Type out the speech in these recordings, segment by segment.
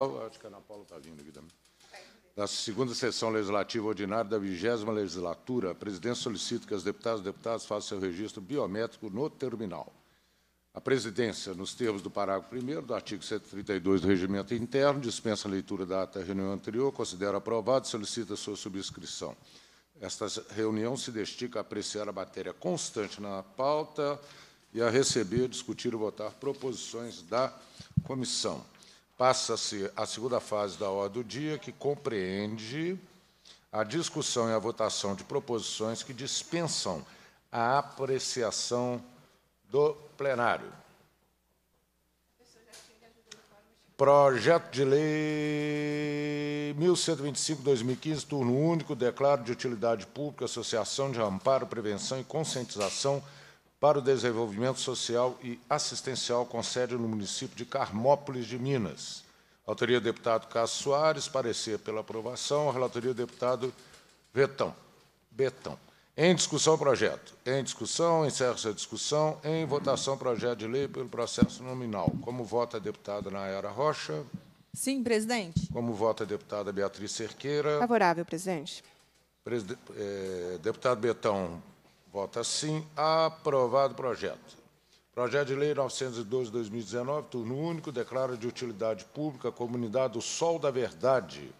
Acho que a Ana Paula está vindo aqui também. segunda sessão legislativa ordinária da vigésima legislatura, a presidência solicita que as deputadas e deputados façam seu registro biométrico no terminal. A presidência, nos termos do parágrafo 1 do artigo 132 do Regimento Interno, dispensa a leitura da ata da reunião anterior, considera aprovado e solicita sua subscrição. Esta reunião se destica a apreciar a matéria constante na pauta e a receber, discutir e votar proposições da comissão. Passa-se a segunda fase da ordem do dia, que compreende a discussão e a votação de proposições que dispensam a apreciação do plenário. Projeto de Lei 1125-2015, turno único, declaro de utilidade pública, Associação de Amparo, Prevenção e Conscientização para o Desenvolvimento Social e Assistencial com sede no município de Carmópolis de Minas. Autoria do deputado Cássio Soares, parecer pela aprovação. Relatoria do deputado Betão. Betão. Em discussão, projeto. Em discussão, encerra-se a discussão. Em votação, projeto de lei pelo processo nominal. Como vota a deputada Nayara Rocha? Sim, presidente. Como vota a deputada Beatriz Cerqueira? Favorável, presidente. Presid... É, eh, deputado Betão, Vota sim. Aprovado o projeto. Projeto de Lei 912-2019, turno único, declara de utilidade pública a comunidade do Sol da Verdade,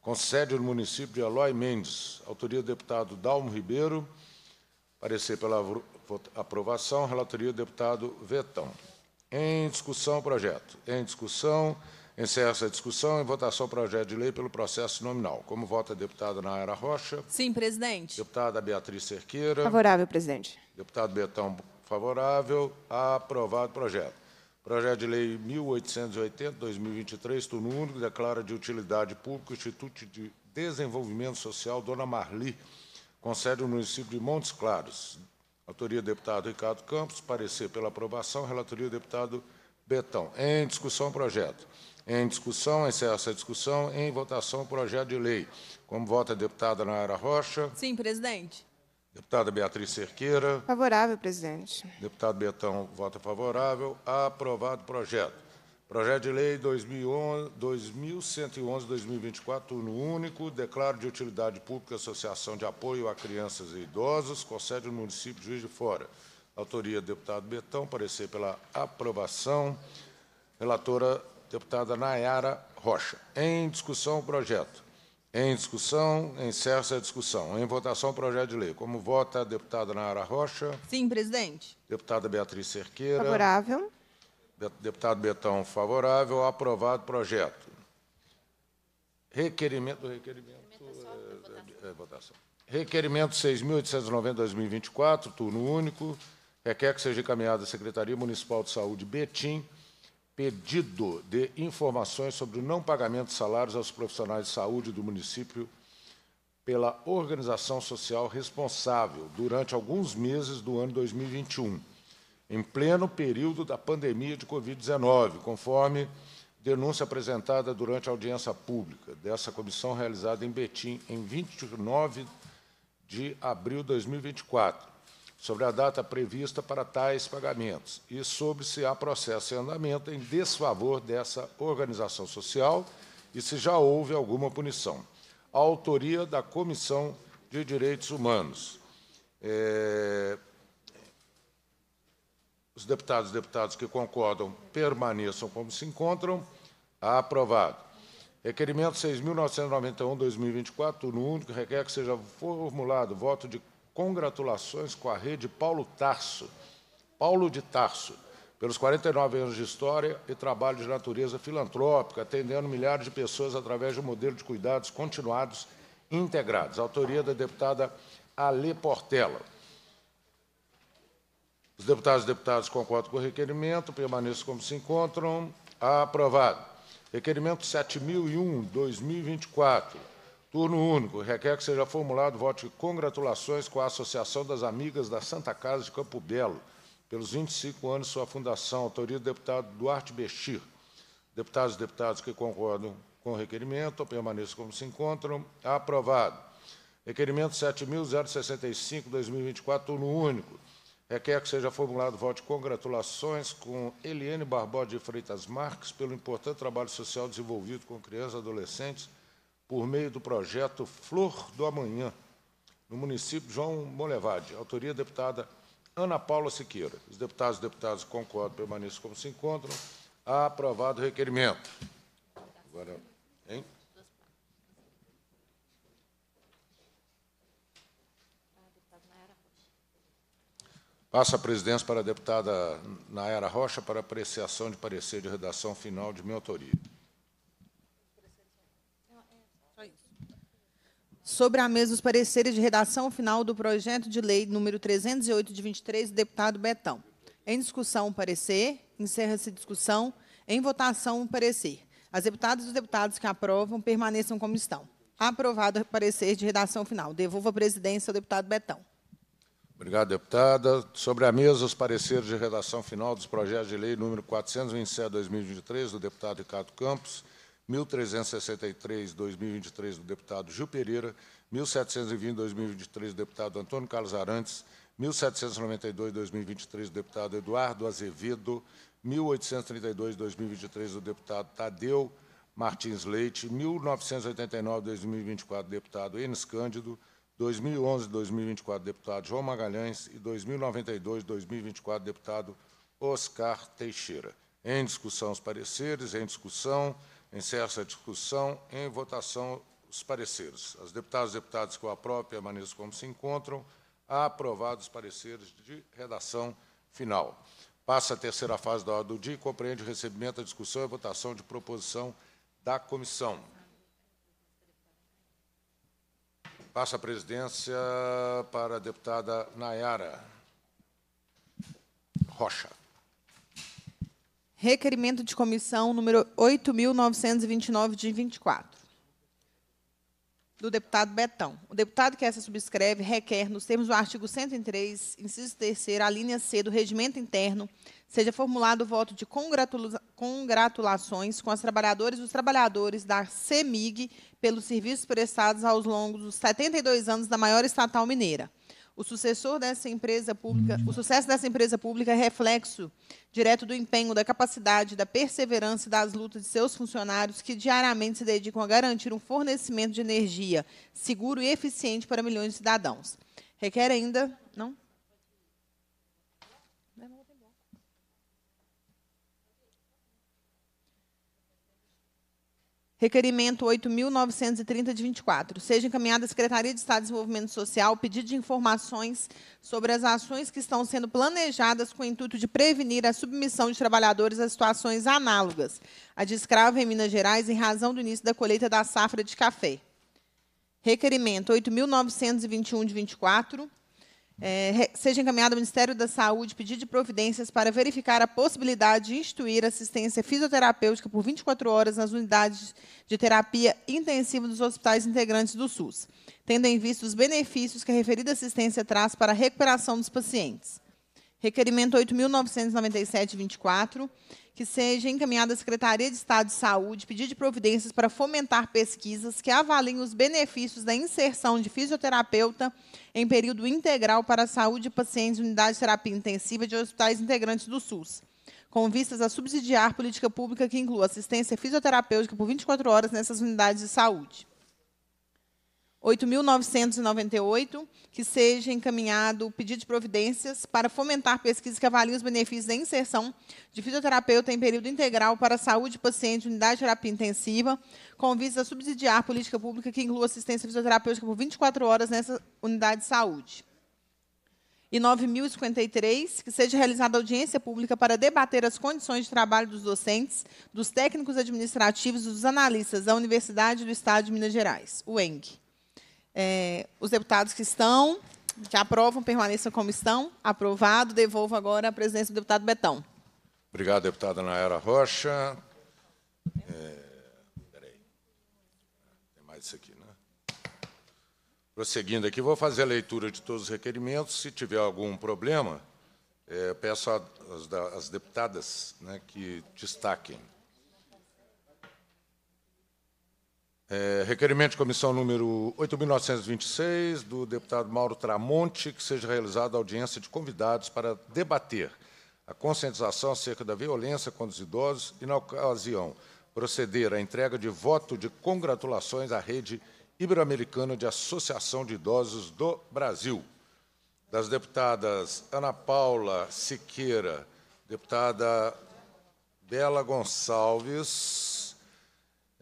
com sede no município de Eloy Mendes. Autoria do deputado Dalmo Ribeiro. Parecer pela aprovação. Relatoria do deputado Vetão. Em discussão, projeto. Em discussão encerra essa a discussão e votação o projeto de lei pelo processo nominal. Como vota a deputada Naira Rocha? Sim, presidente. Deputada Beatriz Cerqueira. Favorável, presidente. Deputado Betão, favorável. Aprovado o projeto. Projeto de lei 1880-2023, turno único, declara de utilidade pública o Instituto de Desenvolvimento Social Dona Marli, com sede no município de Montes Claros. Autoria deputado Ricardo Campos, parecer pela aprovação, relatoria deputado Betão. Em discussão, projeto. Em discussão, encerra-se a discussão. Em votação, o projeto de lei. Como vota a deputada Nayara Rocha? Sim, presidente. Deputada Beatriz Cerqueira. Favorável, presidente. Deputado Betão vota favorável. Aprovado o projeto. Projeto de Lei 2111-2024, turno único, declaro de utilidade pública Associação de Apoio a Crianças e Idosos, com sede no município de Juiz de Fora. Autoria, deputado Betão, parecer pela aprovação. Relatora, Deputada Nayara Rocha. Em discussão o projeto. Em discussão, encerra a discussão. Em votação, o projeto de lei. Como vota a deputada Nayara Rocha? Sim, presidente. Deputada Beatriz Cerqueira? Favorável. Deputado Betão, favorável. Aprovado o projeto. Requerimento. Requerimento. É, é, é, votação. Requerimento 6.890-2024, turno único. Requer que seja encaminhado à Secretaria Municipal de Saúde Betim pedido de informações sobre o não pagamento de salários aos profissionais de saúde do município pela organização social responsável durante alguns meses do ano 2021, em pleno período da pandemia de Covid-19, conforme denúncia apresentada durante a audiência pública dessa comissão realizada em Betim em 29 de abril de 2024 sobre a data prevista para tais pagamentos e sobre se há processo em andamento em desfavor dessa organização social e se já houve alguma punição. A autoria da Comissão de Direitos Humanos. É... Os deputados e deputadas que concordam permaneçam como se encontram. Aprovado. Requerimento 6.991-2024, turno único, requer que seja formulado voto de congratulações com a rede Paulo Tarso, Paulo de Tarso, pelos 49 anos de história e trabalho de natureza filantrópica, atendendo milhares de pessoas através de um modelo de cuidados continuados integrados. Autoria da deputada Alê Portela. Os deputados e deputadas concordam com o requerimento, permaneçam como se encontram. Aprovado. Requerimento 7001, 2024 Turno único. Requer que seja formulado voto de congratulações com a Associação das Amigas da Santa Casa de Campo Belo, pelos 25 anos de sua fundação. Autoria do deputado Duarte Bestir. Deputados e deputadas que concordam com o requerimento, permaneçam como se encontram. Aprovado. Requerimento 7.065, 2024, turno único. Requer que seja formulado voto de congratulações com Eliane Barbosa de Freitas Marques pelo importante trabalho social desenvolvido com crianças, e adolescentes por meio do projeto Flor do Amanhã, no município João Molevade, autoria deputada Ana Paula Siqueira. Os deputados e deputadas concordam, permaneçam como se encontram. Aprovado o requerimento. Agora, hein? Passa a presidência para a deputada Nayara Rocha para apreciação de parecer de redação final de minha autoria. Sobre a mesa, os pareceres de redação final do projeto de lei número 308 de 23 do deputado Betão. Em discussão, o parecer. Encerra-se discussão. Em votação, o parecer. As deputadas e os deputados que aprovam permaneçam como estão. Aprovado o parecer de redação final. Devolvo a presidência ao deputado Betão. Obrigado, deputada. Sobre a mesa, os pareceres de redação final dos projetos de lei número 427-2023 do deputado Ricardo Campos 1363/2023 do deputado Gil Pereira, 1720/2023 do deputado Antônio Carlos Arantes, 1792/2023 do deputado Eduardo Azevedo, 1832/2023 do deputado Tadeu Martins Leite, 1989/2024 do deputado Enes Cândido, 2011-2024 deputado João Magalhães e 2092-2024 deputado Oscar Teixeira. Em discussão os pareceres, em discussão Encerro essa discussão. Em votação, os pareceres. As deputadas e deputados que o aprovam permaneçam como se encontram. Aprovados os pareceres de redação final. Passa a terceira fase da ordem do dia e compreende o recebimento, a discussão e a votação de proposição da comissão. Passa a presidência para a deputada Nayara Rocha. Requerimento de comissão número 8.929, de 24 do deputado Betão. O deputado que essa subscreve requer, nos termos do artigo 103, inciso 3 a linha C do regimento interno, seja formulado o voto de congratula congratulações com as trabalhadoras e os trabalhadores da CEMIG pelos serviços prestados aos longos dos 72 anos da maior estatal mineira. O sucessor dessa empresa pública, o hum. sucesso dessa empresa pública é reflexo direto do empenho, da capacidade, da perseverança e das lutas de seus funcionários que diariamente se dedicam a garantir um fornecimento de energia seguro e eficiente para milhões de cidadãos. Requer ainda, não? Requerimento 8.930 de 24. Seja encaminhada à Secretaria de Estado de Desenvolvimento Social pedido de informações sobre as ações que estão sendo planejadas com o intuito de prevenir a submissão de trabalhadores a situações análogas à de escravo é em Minas Gerais em razão do início da colheita da safra de café. Requerimento 8.921 de 24 é, seja encaminhado ao Ministério da Saúde pedido de providências para verificar a possibilidade de instituir assistência fisioterapêutica por 24 horas nas unidades de terapia intensiva dos hospitais integrantes do SUS, tendo em vista os benefícios que a referida assistência traz para a recuperação dos pacientes. Requerimento 8.997-24, que seja encaminhado à Secretaria de Estado de Saúde pedir de providências para fomentar pesquisas que avaliem os benefícios da inserção de fisioterapeuta em período integral para a saúde de pacientes de unidade de terapia intensiva de hospitais integrantes do SUS, com vistas a subsidiar política pública que inclua assistência fisioterapêutica por 24 horas nessas unidades de saúde. 8.998, que seja encaminhado o pedido de providências para fomentar pesquisas que avaliem os benefícios da inserção de fisioterapeuta em período integral para a saúde do paciente, unidade de terapia intensiva, com vista a subsidiar política pública que inclua assistência fisioterapêutica por 24 horas nessa unidade de saúde e 9.053, que seja realizada audiência pública para debater as condições de trabalho dos docentes, dos técnicos administrativos e dos analistas da Universidade do Estado de Minas Gerais, UENG. É, os deputados que estão, que aprovam, permaneçam como estão. Aprovado. Devolvo agora a presidência do deputado Betão. Obrigado, deputada Nayara Rocha. É, peraí. Tem mais isso aqui, né? Prosseguindo aqui, vou fazer a leitura de todos os requerimentos. Se tiver algum problema, é, peço às deputadas né, que destaquem. É, requerimento de comissão número 8.926, do deputado Mauro Tramonte, que seja realizada audiência de convidados para debater a conscientização acerca da violência contra os idosos e, na ocasião, proceder à entrega de voto de congratulações à rede Ibero-Americana de Associação de Idosos do Brasil. Das deputadas Ana Paula Siqueira, deputada Bela Gonçalves,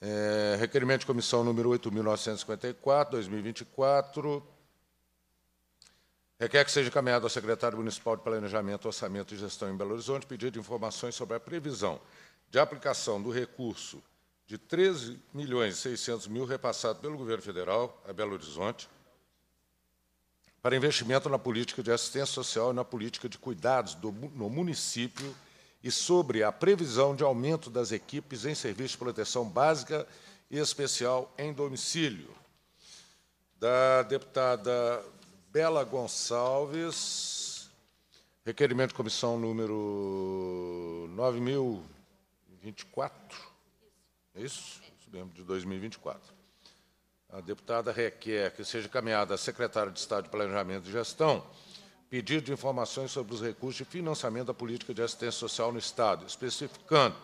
é, requerimento de comissão número 8.954, 2024. Requer que seja encaminhado ao secretário municipal de Planejamento, Orçamento e Gestão em Belo Horizonte pedido de informações sobre a previsão de aplicação do recurso de 13 milhões 600 mil repassado pelo governo federal a Belo Horizonte para investimento na política de assistência social e na política de cuidados do, no município e sobre a previsão de aumento das equipes em serviço de proteção básica e especial em domicílio. Da deputada Bela Gonçalves, requerimento de comissão número 9.024, é isso? Isso mesmo, de 2024. A deputada requer que seja encaminhada à secretária de Estado de Planejamento e Gestão pedido de informações sobre os recursos de financiamento da política de assistência social no Estado, especificando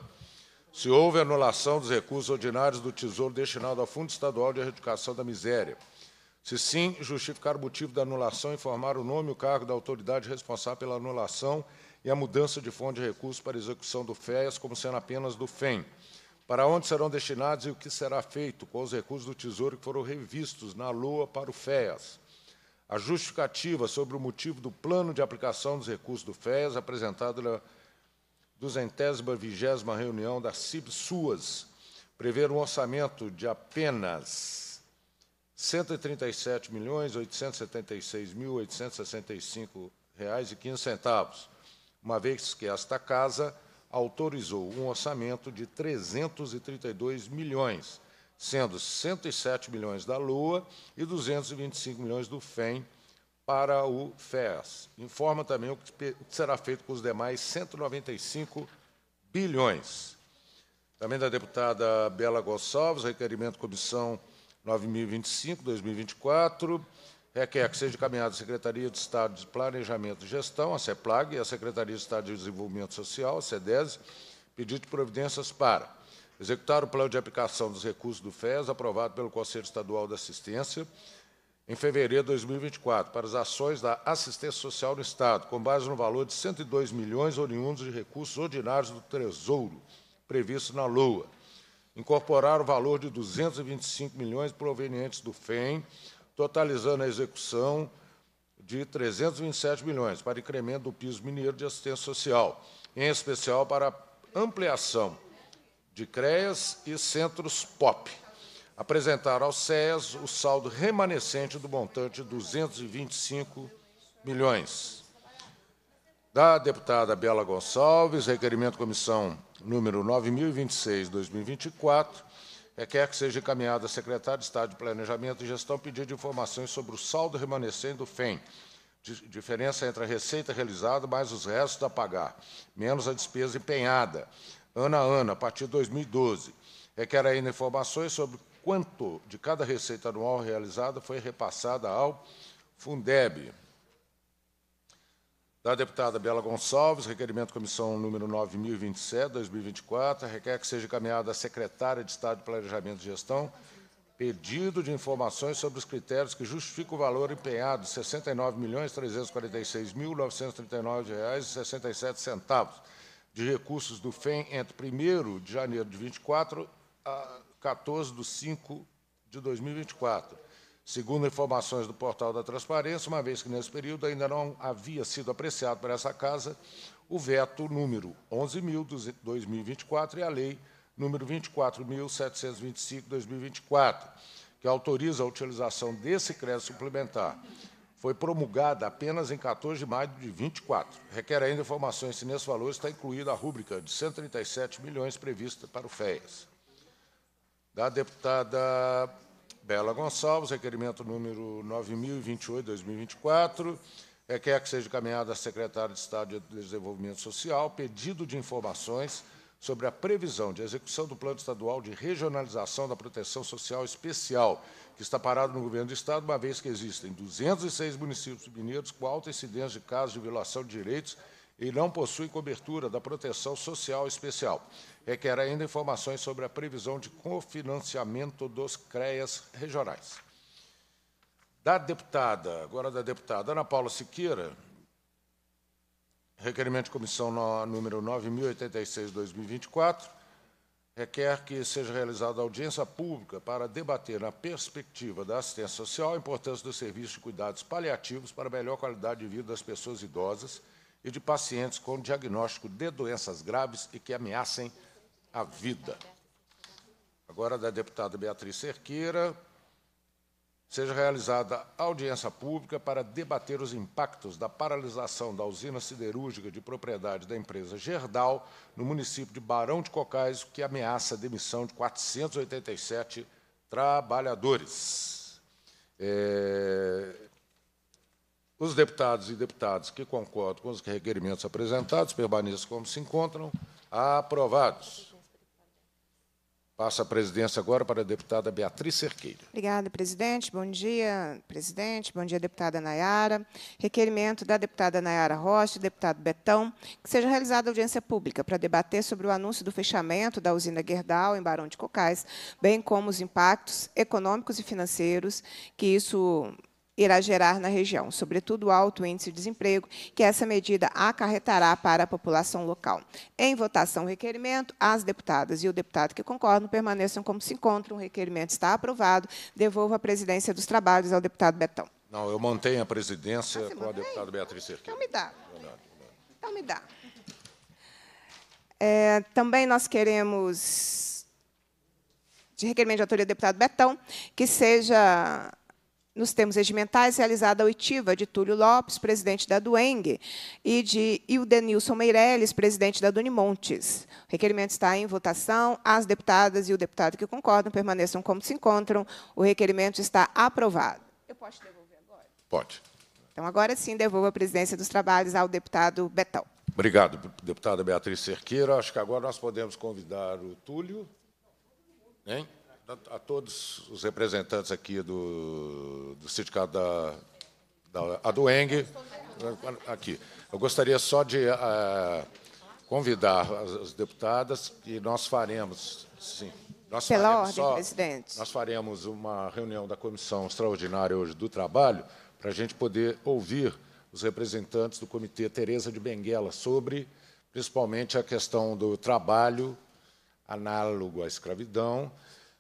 se houve anulação dos recursos ordinários do Tesouro destinado ao Fundo Estadual de Erradicação da Miséria. Se sim, justificar o motivo da anulação, informar o nome e o cargo da autoridade responsável pela anulação e a mudança de fonte de recursos para execução do FEAS, como sendo apenas do FEM. Para onde serão destinados e o que será feito com os recursos do Tesouro que foram revistos na LOA para o FEAS a justificativa sobre o motivo do plano de aplicação dos recursos do FES apresentado na duzentésima vigésima reunião da CIB-SUAS, prever um orçamento de apenas R$ 137.876.865,15, uma vez que esta Casa autorizou um orçamento de 332 milhões sendo 107 milhões da Lua e 225 milhões do FEM para o FES. Informa também o que será feito com os demais 195 bilhões. Também da deputada Bela Gonçalves, requerimento comissão 9025, 2024, requer que seja encaminhada à Secretaria de Estado de Planejamento e Gestão, a CEPLAG, e à Secretaria de Estado de Desenvolvimento Social, a CEDES, pedido de providências para executar o plano de aplicação dos recursos do FES, aprovado pelo Conselho Estadual da Assistência, em fevereiro de 2024, para as ações da assistência social no Estado, com base no valor de 102 milhões oriundos de recursos ordinários do Tesouro, previsto na LOA. Incorporar o valor de 225 milhões provenientes do FEM, totalizando a execução de 327 milhões para incremento do piso mineiro de assistência social, em especial para ampliação de CREAS e centros POP. Apresentar ao SES o saldo remanescente do montante de 225 milhões. Da deputada Bela Gonçalves, requerimento comissão número 9026/2024, requer é que seja encaminhada à secretária de Estado de Planejamento e Gestão pedido de informações sobre o saldo remanescente do FEM, diferença entre a receita realizada mais os restos a pagar, menos a despesa empenhada, ano a ano, a partir de 2012. Requer ainda informações sobre quanto de cada receita anual realizada foi repassada ao Fundeb. Da deputada Bela Gonçalves, requerimento comissão número 9027, 2024, requer que seja encaminhado à secretária de Estado de Planejamento e Gestão pedido de informações sobre os critérios que justificam o valor empenhado de R$ 69.346.939,67 de recursos do FEM entre 1 de janeiro de 24 a 14 de 5 de 2024. Segundo informações do portal da Transparência, uma vez que nesse período ainda não havia sido apreciado por essa Casa o veto número 11.000-2024 e a lei número 24.725-2024, que autoriza a utilização desse crédito suplementar foi promulgada apenas em 14 de maio de 24. Requer ainda informações se nesse valor está incluída a rúbrica de 137 milhões prevista para o FEAS. Da deputada Bela Gonçalves, requerimento número 9028/2024, requer é que seja encaminhado à secretária de Estado de Desenvolvimento Social pedido de informações sobre a previsão de execução do Plano Estadual de Regionalização da Proteção Social Especial, que está parado no governo do Estado, uma vez que existem 206 municípios mineiros com alta incidência de casos de violação de direitos e não possui cobertura da proteção social especial. Requer ainda informações sobre a previsão de cofinanciamento dos CREAS regionais. Da deputada, agora da deputada Ana Paula Siqueira, requerimento de comissão no, número 9086-2024, requer que seja realizada audiência pública para debater, na perspectiva da assistência social, a importância do serviço de cuidados paliativos para a melhor qualidade de vida das pessoas idosas e de pacientes com diagnóstico de doenças graves e que ameacem a vida. Agora, da deputada Beatriz Cerqueira, seja realizada audiência pública para debater os impactos da paralisação da usina siderúrgica de propriedade da empresa Gerdau, no município de Barão de Cocais, que ameaça a demissão de 487 trabalhadores. É... Os deputados e deputadas que concordam com os requerimentos apresentados permaneçam como se encontram, aprovados. Passa a presidência agora para a deputada Beatriz Cerqueira. Obrigada, presidente. Bom dia, presidente. Bom dia, deputada Nayara. Requerimento da deputada Nayara Rocha e deputado Betão, que seja realizada audiência pública para debater sobre o anúncio do fechamento da usina Gerdau, em Barão de Cocais, bem como os impactos econômicos e financeiros que isso irá gerar na região, sobretudo alto índice de desemprego, que essa medida acarretará para a população local. Em votação, o requerimento, as deputadas e o deputado que concordam permaneçam como se encontram. O requerimento está aprovado. Devolvo a presidência dos trabalhos ao deputado Betão. Não, eu mantenho a presidência ah, com a deputada Beatriz Cerqueira. Então me dá. Então me dá. É, também nós queremos de requerimento de autoria do deputado Betão, que seja nos termos regimentais, realizada a oitiva de Túlio Lopes, presidente da Dueng, e de Hildenilson Meirelles, presidente da Dunimontes. O requerimento está em votação. As deputadas e o deputado que concordam permaneçam como se encontram. O requerimento está aprovado. Eu posso devolver agora? Pode. Então, agora sim, devolvo a presidência dos trabalhos ao deputado Betão. Obrigado, deputada Beatriz Cerqueira. Acho que agora nós podemos convidar o Túlio. Hein? a todos os representantes aqui do, do sindicato da, da Eng Aqui. Eu gostaria só de uh, convidar as, as, deputadas e nós faremos. Sim. Nós Pela faremos ordem, só, presidente. Nós faremos uma reunião da comissão extraordinária hoje do trabalho para a gente poder ouvir os representantes do Comitê Tereza de Benguela sobre, principalmente, a questão do trabalho análogo à escravidão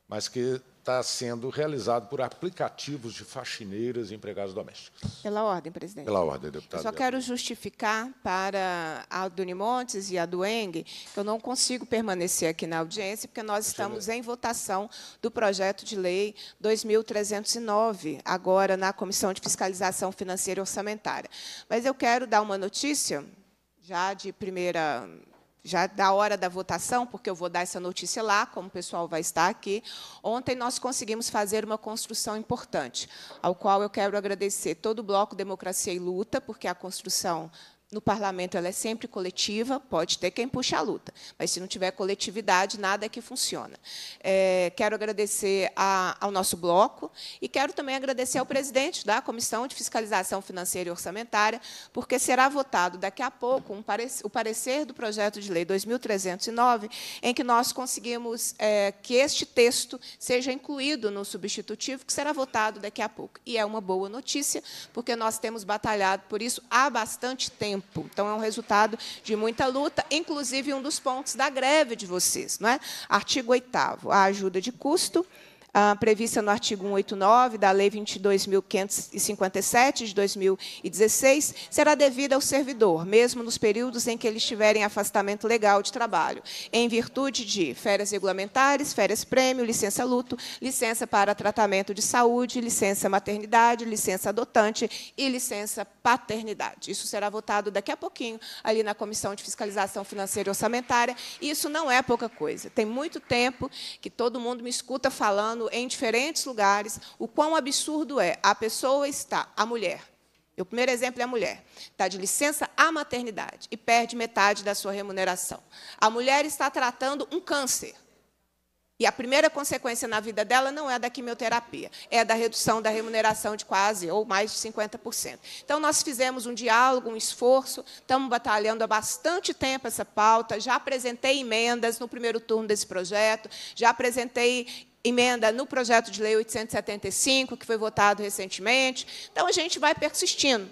mas que está sendo realizado por aplicativos de faxineiras e empregados domésticos. Pela ordem, presidente. Pela ordem, deputado. Eu só quero justificar para a Dunimontes e a Dueng que eu não consigo permanecer aqui na audiência, porque nós estamos em votação do projeto de lei 2.309, agora na Comissão de Fiscalização Financeira e Orçamentária. Mas eu quero dar uma notícia, já de primeira já da hora da votação, porque eu vou dar essa notícia lá, como o pessoal vai estar aqui. Ontem nós conseguimos fazer uma construção importante, ao qual eu quero agradecer todo o bloco Democracia e Luta, porque a construção no parlamento ela é sempre coletiva, pode ter quem puxa a luta, mas se não tiver coletividade, nada é que funciona. É, quero agradecer a, ao nosso bloco e quero também agradecer ao presidente da Comissão de Fiscalização Financeira e Orçamentária, porque será votado daqui a pouco um o parecer do projeto de lei 2309, em que nós conseguimos é, que este texto seja incluído no substitutivo, que será votado daqui a pouco. E é uma boa notícia, porque nós temos batalhado por isso há bastante tempo tempo. Então, é um resultado de muita luta, inclusive um dos pontos da greve de vocês. Não é? Artigo 8 a ajuda de custo prevista no artigo 189 da Lei 22.557 de 2016 será devida ao servidor, mesmo nos períodos em que ele estiver em afastamento legal de trabalho, em virtude de férias regulamentares, férias prêmio, licença luto, licença para tratamento de saúde, licença maternidade, licença adotante e licença paternidade. Isso será votado daqui a pouquinho ali na Comissão de Fiscalização Financeira e Orçamentária. E isso não é pouca coisa. Tem muito tempo que todo mundo me escuta falando em diferentes lugares o quão absurdo é a pessoa está, a mulher. O primeiro exemplo é a mulher. Está de licença à maternidade e perde metade da sua remuneração. A mulher está tratando um câncer. E a primeira consequência na vida dela não é da quimioterapia, é da redução da remuneração de quase ou mais de 50%. Então, nós fizemos um diálogo, um esforço, estamos batalhando há bastante tempo essa pauta, já apresentei emendas no primeiro turno desse projeto, já apresentei emenda no projeto de lei 875, que foi votado recentemente. Então, a gente vai persistindo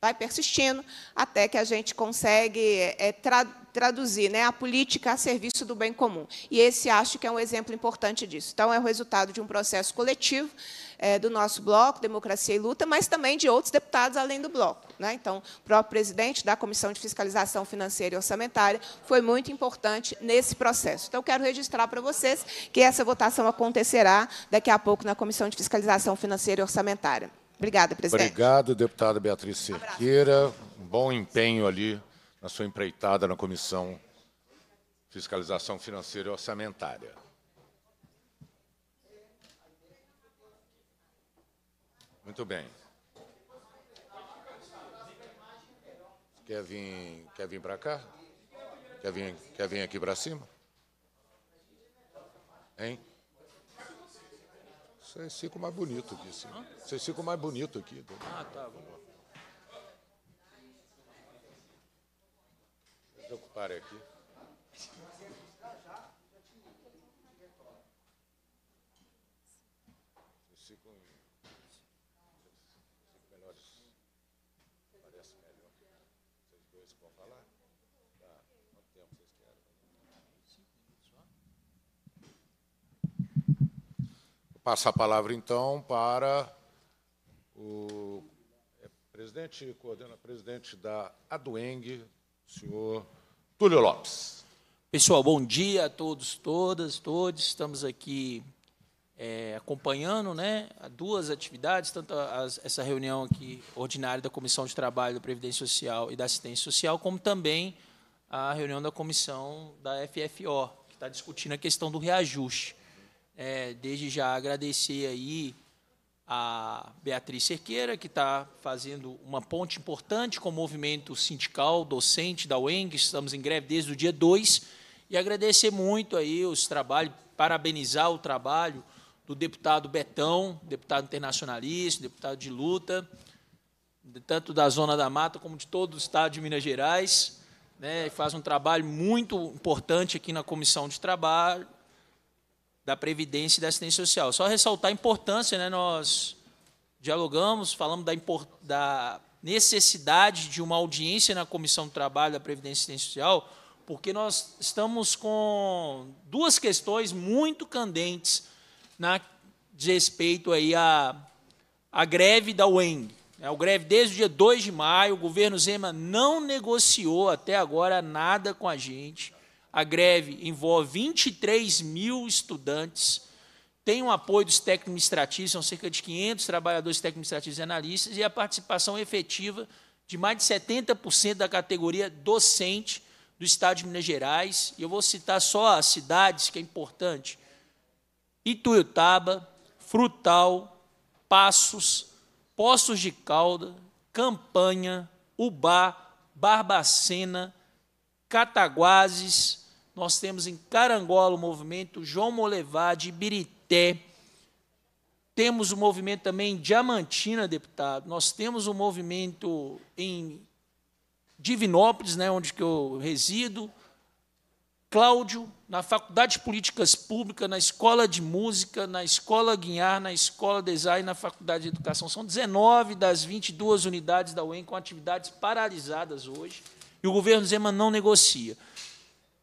vai persistindo até que a gente consegue é, tra traduzir né, a política a serviço do bem comum. E esse acho que é um exemplo importante disso. Então, é o resultado de um processo coletivo é, do nosso bloco, Democracia e Luta, mas também de outros deputados além do bloco. Né? Então, o próprio presidente da Comissão de Fiscalização Financeira e Orçamentária foi muito importante nesse processo. Então, quero registrar para vocês que essa votação acontecerá daqui a pouco na Comissão de Fiscalização Financeira e Orçamentária. Obrigada, presidente. Obrigado, deputada Beatriz Cerqueira. Um bom empenho ali na sua empreitada na Comissão Fiscalização Financeira e Orçamentária. Muito bem. Quer vir, quer vir para cá? Quer vir, quer vir aqui para cima? Hein? Vocês ficam mais bonito aqui, sim. Vocês ficam mais bonito aqui. Ah, tá, vamos lá. aqui. Passa a palavra, então, para o é, presidente e coordena-presidente da ADUENG, senhor Túlio Lopes. Pessoal, bom dia a todos, todas, todos. Estamos aqui é, acompanhando né, duas atividades, tanto as, essa reunião aqui ordinária da Comissão de Trabalho da Previdência Social e da Assistência Social, como também a reunião da comissão da FFO, que está discutindo a questão do reajuste. É, desde já agradecer aí a Beatriz Cerqueira, que está fazendo uma ponte importante com o movimento sindical, docente da UENG, estamos em greve desde o dia 2, e agradecer muito aí os trabalhos, parabenizar o trabalho do deputado Betão, deputado internacionalista, deputado de luta, tanto da Zona da Mata como de todo o Estado de Minas Gerais, né, faz um trabalho muito importante aqui na Comissão de Trabalho, da Previdência e da Assistência Social. Só ressaltar a importância, né? nós dialogamos, falamos da, da necessidade de uma audiência na Comissão do Trabalho da Previdência e Assistência Social, porque nós estamos com duas questões muito candentes na de respeito aí à, à greve da UENG. É, o greve desde o dia 2 de maio, o governo Zema não negociou até agora nada com a gente. A greve envolve 23 mil estudantes, tem o apoio dos técnicos administrativos, são cerca de 500 trabalhadores técnicos administrativos e analistas, e a participação efetiva de mais de 70% da categoria docente do Estado de Minas Gerais. E eu vou citar só as cidades que é importante: Ituiutaba, Frutal, Passos, Poços de Calda, Campanha, Ubá, Barbacena, Cataguases, nós temos em Carangola o movimento João Molevar de Ibirité. Temos o movimento também em Diamantina, deputado. Nós temos o movimento em Divinópolis, né, onde que eu resido. Cláudio, na Faculdade de Políticas Públicas, na Escola de Música, na Escola Guinhar, na Escola Design, na Faculdade de Educação. São 19 das 22 unidades da UEM com atividades paralisadas hoje. E o governo Zema não negocia.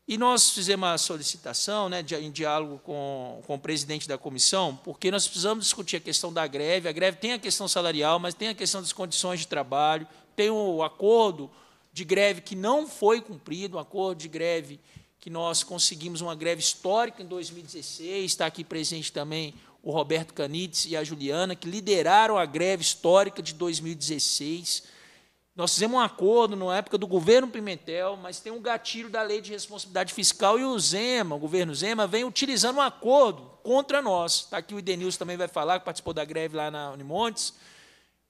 E nós fizemos a solicitação, né, de, em diálogo com, com o presidente da comissão, porque nós precisamos discutir a questão da greve. A greve tem a questão salarial, mas tem a questão das condições de trabalho, tem o acordo de greve que não foi cumprido, um acordo de greve que nós conseguimos uma greve histórica em 2016, está aqui presente também o Roberto Canitz e a Juliana, que lideraram a greve histórica de 2016. Nós fizemos um acordo na época do governo Pimentel, mas tem um gatilho da lei de responsabilidade fiscal e o Zema, o governo Zema, vem utilizando um acordo contra nós. Está aqui o Idenilson também vai falar, que participou da greve lá na Unimontes,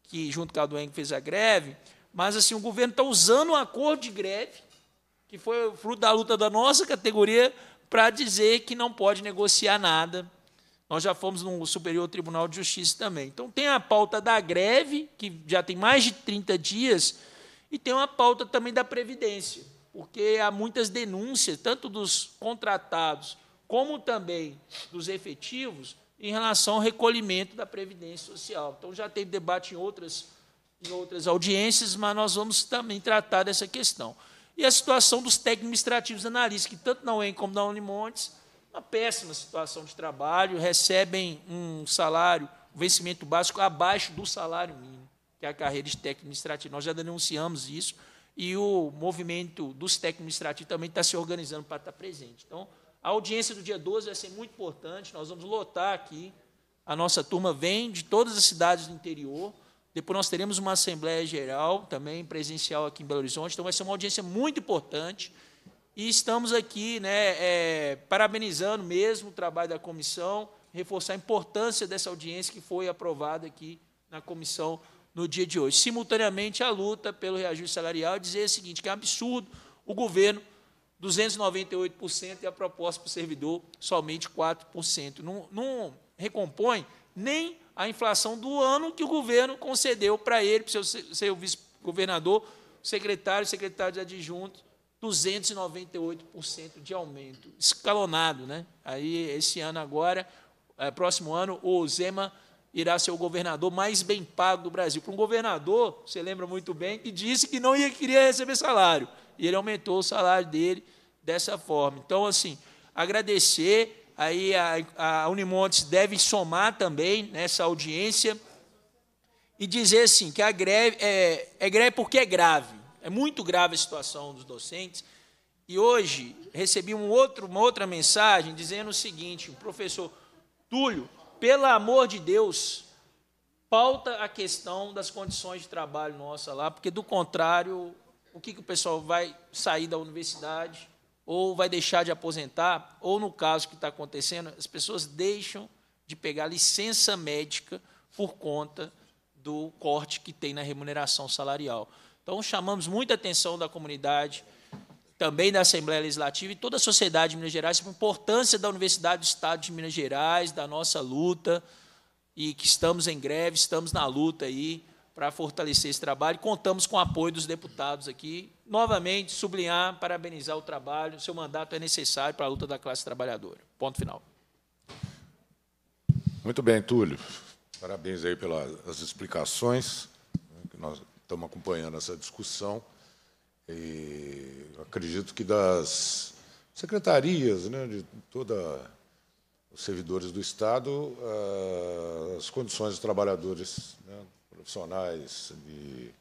que junto com a Dueng fez a greve. Mas assim, o governo está usando um acordo de greve, que foi fruto da luta da nossa categoria, para dizer que não pode negociar nada nós já fomos no Superior Tribunal de Justiça também. Então, tem a pauta da greve, que já tem mais de 30 dias, e tem uma pauta também da Previdência, porque há muitas denúncias, tanto dos contratados como também dos efetivos, em relação ao recolhimento da Previdência Social. Então, já teve debate em outras, em outras audiências, mas nós vamos também tratar dessa questão. E a situação dos técnicos administrativos analistas, que tanto na UEM como na Unimontes uma péssima situação de trabalho, recebem um salário, um vencimento básico abaixo do salário mínimo, que é a carreira de técnico administrativo. Nós já denunciamos isso e o movimento dos técnicos administrativos também está se organizando para estar presente. Então, a audiência do dia 12 vai ser muito importante, nós vamos lotar aqui. A nossa turma vem de todas as cidades do interior. Depois nós teremos uma assembleia geral também presencial aqui em Belo Horizonte. Então vai ser uma audiência muito importante. E estamos aqui né, é, parabenizando mesmo o trabalho da comissão, reforçar a importância dessa audiência que foi aprovada aqui na comissão no dia de hoje. Simultaneamente, a luta pelo reajuste salarial, dizer o seguinte, que é um absurdo o governo 298% e a proposta para o servidor somente 4%. Não, não recompõe nem a inflação do ano que o governo concedeu para ele, para o seu, seu vice-governador, secretário, secretários adjuntos 298% de aumento, escalonado. Né? Aí, esse ano agora, é, próximo ano, o Zema irá ser o governador mais bem pago do Brasil. Para um governador, você lembra muito bem, que disse que não ia, queria receber salário. E ele aumentou o salário dele dessa forma. Então, assim, agradecer. Aí a, a Unimontes deve somar também nessa audiência e dizer assim que a greve é, é greve porque é grave. É muito grave a situação dos docentes. E hoje recebi um outro, uma outra mensagem dizendo o seguinte: professor Túlio, pelo amor de Deus, pauta a questão das condições de trabalho nossa lá, porque do contrário, o que, que o pessoal vai sair da universidade ou vai deixar de aposentar, ou no caso que está acontecendo, as pessoas deixam de pegar licença médica por conta do corte que tem na remuneração salarial. Então, chamamos muita atenção da comunidade, também da Assembleia Legislativa e toda a sociedade de Minas Gerais sobre a importância da Universidade do Estado de Minas Gerais, da nossa luta, e que estamos em greve, estamos na luta aí para fortalecer esse trabalho. Contamos com o apoio dos deputados aqui. Novamente, sublinhar, parabenizar o trabalho. O seu mandato é necessário para a luta da classe trabalhadora. Ponto final. Muito bem, Túlio. Parabéns aí pelas explicações. Né, que nós estamos acompanhando essa discussão. E acredito que das secretarias, né, de toda os servidores do Estado, ah, as condições dos trabalhadores né, profissionais e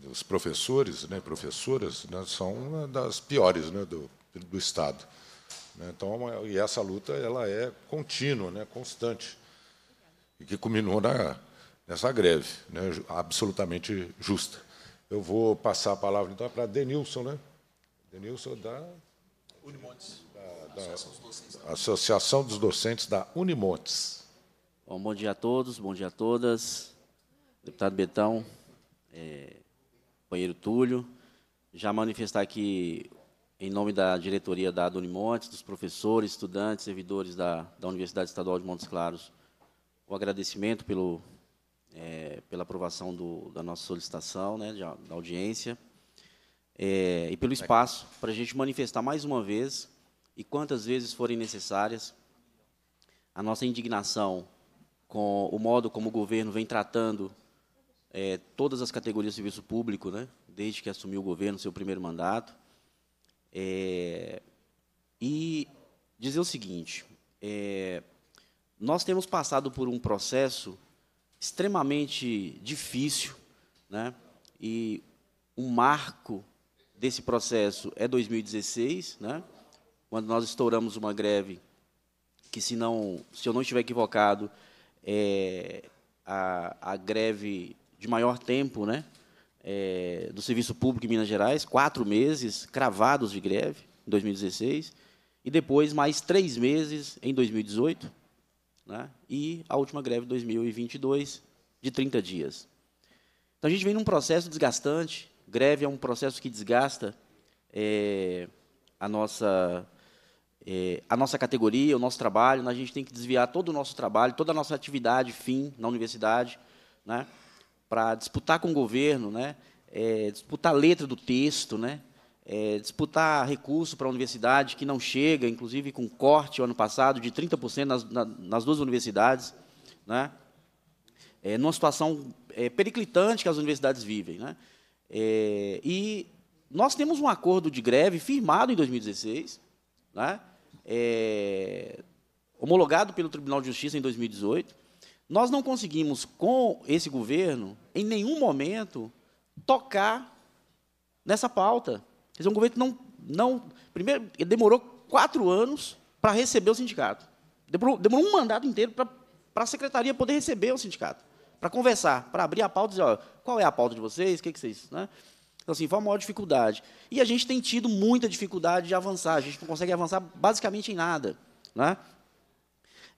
dos professores, né, professoras, né, são das piores né, do, do Estado. Né. Então, é e essa luta ela é contínua, né, constante, e que culminou na nessa greve, né, absolutamente justa. Eu vou passar a palavra, então, para Denilson, né? Denilson da... Unimontes. Da, da, Associação, dos Docentes. Associação dos Docentes da Unimontes. Bom, bom dia a todos, bom dia a todas. Deputado Betão, é, companheiro Túlio, já manifestar aqui, em nome da diretoria da Unimontes, dos professores, estudantes, servidores da, da Universidade Estadual de Montes Claros, o agradecimento pelo é, pela aprovação do, da nossa solicitação, né, de, da audiência, é, e pelo espaço para a gente manifestar mais uma vez, e quantas vezes forem necessárias, a nossa indignação com o modo como o governo vem tratando é, todas as categorias de serviço público, né, desde que assumiu o governo, seu primeiro mandato. É, e dizer o seguinte, é, nós temos passado por um processo extremamente difícil, né? E o um marco desse processo é 2016, né? Quando nós estouramos uma greve que, se não, se eu não estiver equivocado, é a, a greve de maior tempo, né? É, do serviço público em Minas Gerais, quatro meses cravados de greve em 2016 e depois mais três meses em 2018 né? e a última greve 2022, de 30 dias. Então, a gente vem num processo desgastante, greve é um processo que desgasta é, a, nossa, é, a nossa categoria, o nosso trabalho, né? a gente tem que desviar todo o nosso trabalho, toda a nossa atividade fim na universidade, né? para disputar com o governo, né? É, disputar a letra do texto, né? é, disputar recurso para a universidade que não chega, inclusive com corte ano passado de 30% nas, na, nas duas universidades, né? É, numa situação é, periclitante que as universidades vivem. Né? É, e nós temos um acordo de greve firmado em 2016, né? É, homologado pelo Tribunal de Justiça em 2018. Nós não conseguimos, com esse governo, em nenhum momento, tocar nessa pauta. Quer dizer, um governo que não, não. Primeiro, ele demorou quatro anos para receber o sindicato. Demorou, demorou um mandato inteiro para a secretaria poder receber o sindicato, para conversar, para abrir a pauta e dizer: olha, qual é a pauta de vocês, o que, que vocês. Né? Então, assim, foi uma maior dificuldade. E a gente tem tido muita dificuldade de avançar, a gente não consegue avançar basicamente em nada. Né?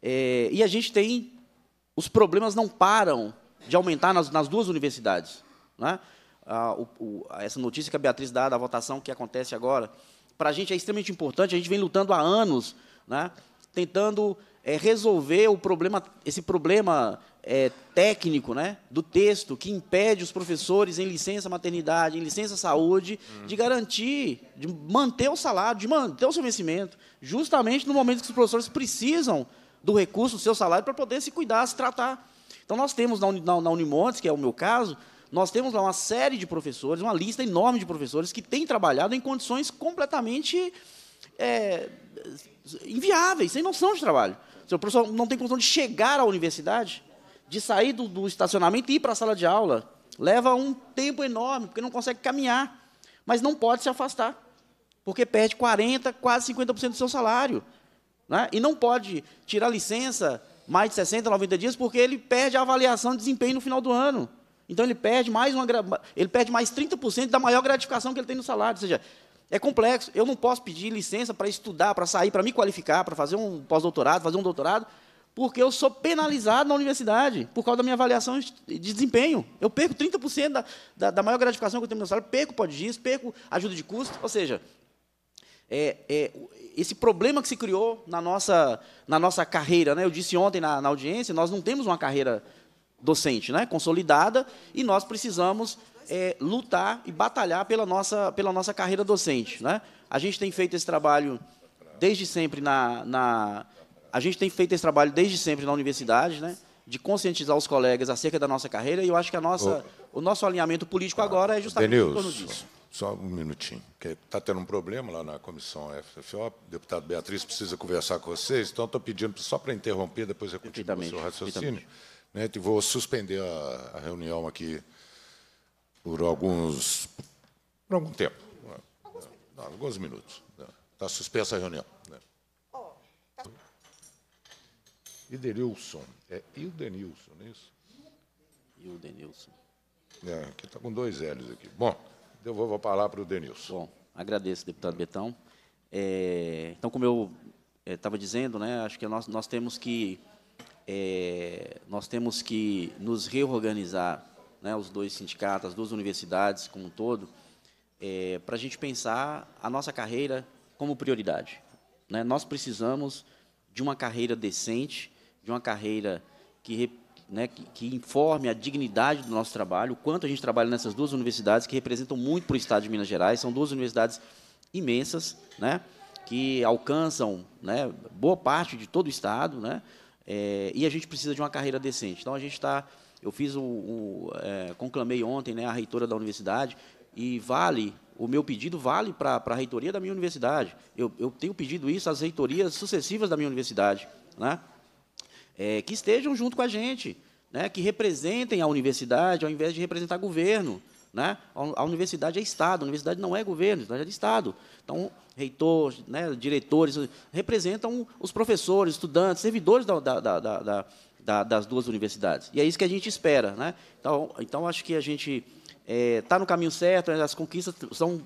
É, e a gente tem. Os problemas não param de aumentar nas, nas duas universidades. Né? a, o, a essa notícia que a Beatriz dá da votação que acontece agora, para a gente é extremamente importante. A gente vem lutando há anos, né, tentando é, resolver o problema, esse problema é, técnico né, do texto que impede os professores em licença maternidade, em licença saúde, hum. de garantir, de manter o salário, de manter o seu vencimento, justamente no momento que os professores precisam do recurso, do seu salário, para poder se cuidar, se tratar. Então, nós temos na, na, na Unimontes, que é o meu caso, nós temos lá uma série de professores, uma lista enorme de professores que têm trabalhado em condições completamente é, inviáveis, sem noção de trabalho. O professor não tem condição de chegar à universidade, de sair do, do estacionamento e ir para a sala de aula. Leva um tempo enorme, porque não consegue caminhar, mas não pode se afastar, porque perde 40, quase 50% do seu salário. Né? E não pode tirar licença mais de 60, 90 dias, porque ele perde a avaliação de desempenho no final do ano. Então ele perde mais uma ele perde mais 30% da maior gratificação que ele tem no salário, ou seja, é complexo. Eu não posso pedir licença para estudar, para sair, para me qualificar, para fazer um pós-doutorado, fazer um doutorado, porque eu sou penalizado na universidade por causa da minha avaliação de desempenho. Eu perco 30% da, da, da, maior gratificação que eu tenho no meu salário, perco pode dias perco ajuda de custo. Ou seja, é, é, esse problema que se criou na nossa, na nossa carreira. Né? Eu disse ontem na, na audiência, nós não temos uma carreira docente, né? consolidada, e nós precisamos é, lutar e batalhar pela nossa, pela nossa carreira docente. Né? A gente tem feito esse trabalho desde sempre na, na a gente tem feito esse trabalho desde sempre na universidade, né? de conscientizar os colegas acerca da nossa carreira, e eu acho que a nossa, o, nosso alinhamento político agora é justamente Denilson, em torno disso. Só um minutinho, que está tendo um problema lá na comissão FFO, deputado Beatriz precisa conversar com vocês, então estou pedindo só para interromper, depois eu continuo o seu raciocínio. Né? Vou suspender a, a reunião aqui por alguns por algum tempo. Alguns minutos. Não, alguns minutos. Está né? suspensa a reunião. Oh, tá. Idenilson. É Idenilson não é isso? Ildenilson. É, aqui está com dois L's aqui. Bom, eu vou, palavra falar para o Denilson. Bom, agradeço, deputado Betão. É, então, como eu estava é, dizendo, né, acho que nós, nós temos que é, nós temos que nos reorganizar, né, os dois sindicatos, as duas universidades como um todo, é, para a gente pensar a nossa carreira como prioridade. Né? Nós precisamos de uma carreira decente, de uma carreira que, né, que, que, informe a dignidade do nosso trabalho, o quanto a gente trabalha nessas duas universidades que representam muito para o Estado de Minas Gerais, são duas universidades imensas, né, que alcançam né, boa parte de todo o Estado, né, é, e a gente precisa de uma carreira decente. Então a gente está. Eu fiz o. o é, conclamei ontem né, a reitora da universidade e vale. O meu pedido vale para a reitoria da minha universidade. Eu, eu tenho pedido isso às reitorias sucessivas da minha universidade, né? É, que estejam junto com a gente, né? que representem a universidade ao invés de representar governo. Né? A universidade é Estado, a universidade não é governo, a universidade é Estado. Então, reitores, né, diretores, representam os professores, estudantes, servidores da, da, da, das duas universidades. E é isso que a gente espera. Né? Então, então, acho que a gente está é, tá no caminho certo, né? as conquistas são,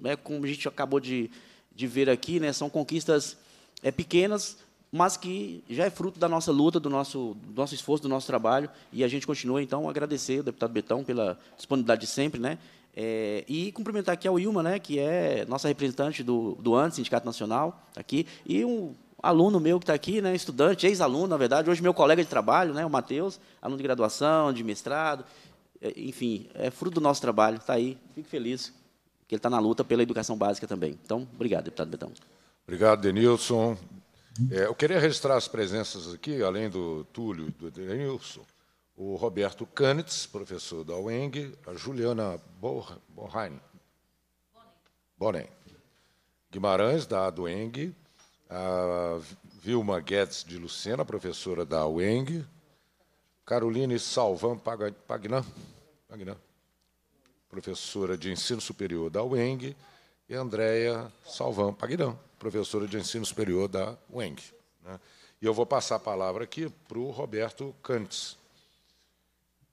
né, como a gente acabou de, de ver aqui, né, são conquistas é, pequenas, mas que já é fruto da nossa luta, do nosso, do nosso esforço, do nosso trabalho, e a gente continua, então, a agradecer ao deputado Betão pela disponibilidade de sempre, né? É, e cumprimentar aqui a Wilma, né, que é nossa representante do, do ANS, Sindicato Nacional, tá aqui, e um aluno meu que está aqui, né, estudante, ex-aluno, na verdade, hoje meu colega de trabalho, né, o Matheus, aluno de graduação, de mestrado, é, enfim, é fruto do nosso trabalho, está aí, fico feliz que ele está na luta pela educação básica também. Então, obrigado, deputado Betão. Obrigado, Denilson. É, eu queria registrar as presenças aqui, além do Túlio e do Edenilson, o Roberto Canitz, professor da UENG, a Juliana Borrain, Bonem Guimarães, da UENG, a Vilma Guedes de Lucena, professora da UENG, Caroline Salvan Pagnan, Pagnan professora de ensino superior da UENG, e Andréia Salvão Paguirão, professora de ensino superior da UENG. Né? E eu vou passar a palavra aqui para o Roberto Cantes,